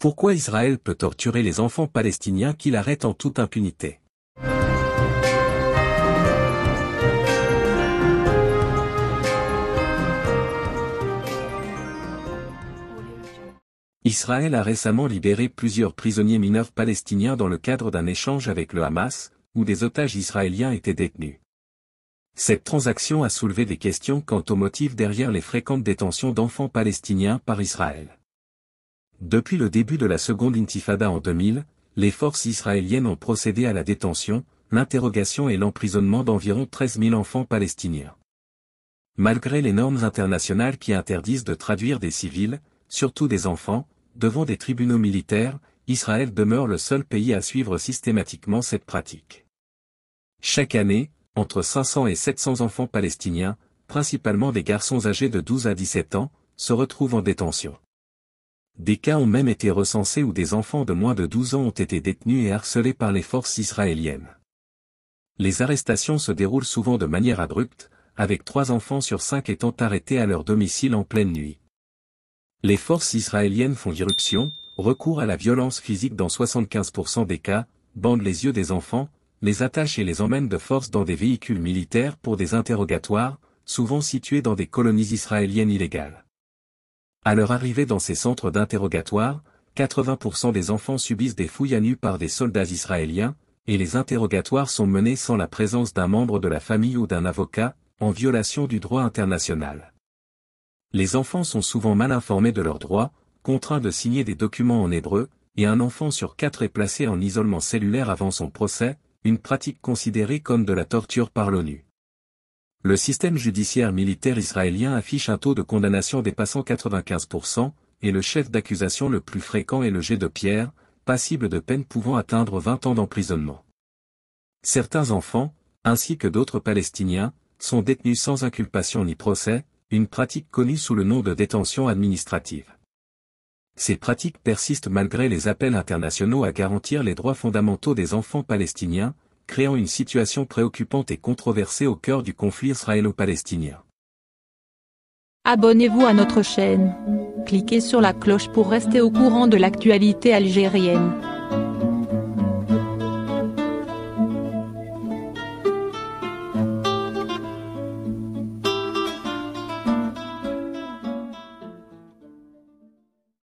Pourquoi Israël peut torturer les enfants palestiniens qu'il arrête en toute impunité Israël a récemment libéré plusieurs prisonniers mineurs palestiniens dans le cadre d'un échange avec le Hamas, où des otages israéliens étaient détenus. Cette transaction a soulevé des questions quant aux motifs derrière les fréquentes détentions d'enfants palestiniens par Israël. Depuis le début de la seconde intifada en 2000, les forces israéliennes ont procédé à la détention, l'interrogation et l'emprisonnement d'environ 13 000 enfants palestiniens. Malgré les normes internationales qui interdisent de traduire des civils, surtout des enfants, devant des tribunaux militaires, Israël demeure le seul pays à suivre systématiquement cette pratique. Chaque année, entre 500 et 700 enfants palestiniens, principalement des garçons âgés de 12 à 17 ans, se retrouvent en détention. Des cas ont même été recensés où des enfants de moins de 12 ans ont été détenus et harcelés par les forces israéliennes. Les arrestations se déroulent souvent de manière abrupte, avec trois enfants sur cinq étant arrêtés à leur domicile en pleine nuit. Les forces israéliennes font irruption, recours à la violence physique dans 75% des cas, bandent les yeux des enfants, les attachent et les emmènent de force dans des véhicules militaires pour des interrogatoires, souvent situés dans des colonies israéliennes illégales. À leur arrivée dans ces centres d'interrogatoire, 80% des enfants subissent des fouilles à nu par des soldats israéliens, et les interrogatoires sont menés sans la présence d'un membre de la famille ou d'un avocat, en violation du droit international. Les enfants sont souvent mal informés de leurs droits, contraints de signer des documents en hébreu, et un enfant sur quatre est placé en isolement cellulaire avant son procès, une pratique considérée comme de la torture par l'ONU. Le système judiciaire militaire israélien affiche un taux de condamnation dépassant 95%, et le chef d'accusation le plus fréquent est le jet de pierre, passible de peine pouvant atteindre 20 ans d'emprisonnement. Certains enfants, ainsi que d'autres Palestiniens, sont détenus sans inculpation ni procès, une pratique connue sous le nom de détention administrative. Ces pratiques persistent malgré les appels internationaux à garantir les droits fondamentaux des enfants palestiniens, créant une situation préoccupante et controversée au cœur du conflit israélo-palestinien. Abonnez-vous à notre chaîne. Cliquez sur la cloche pour rester au courant de l'actualité algérienne.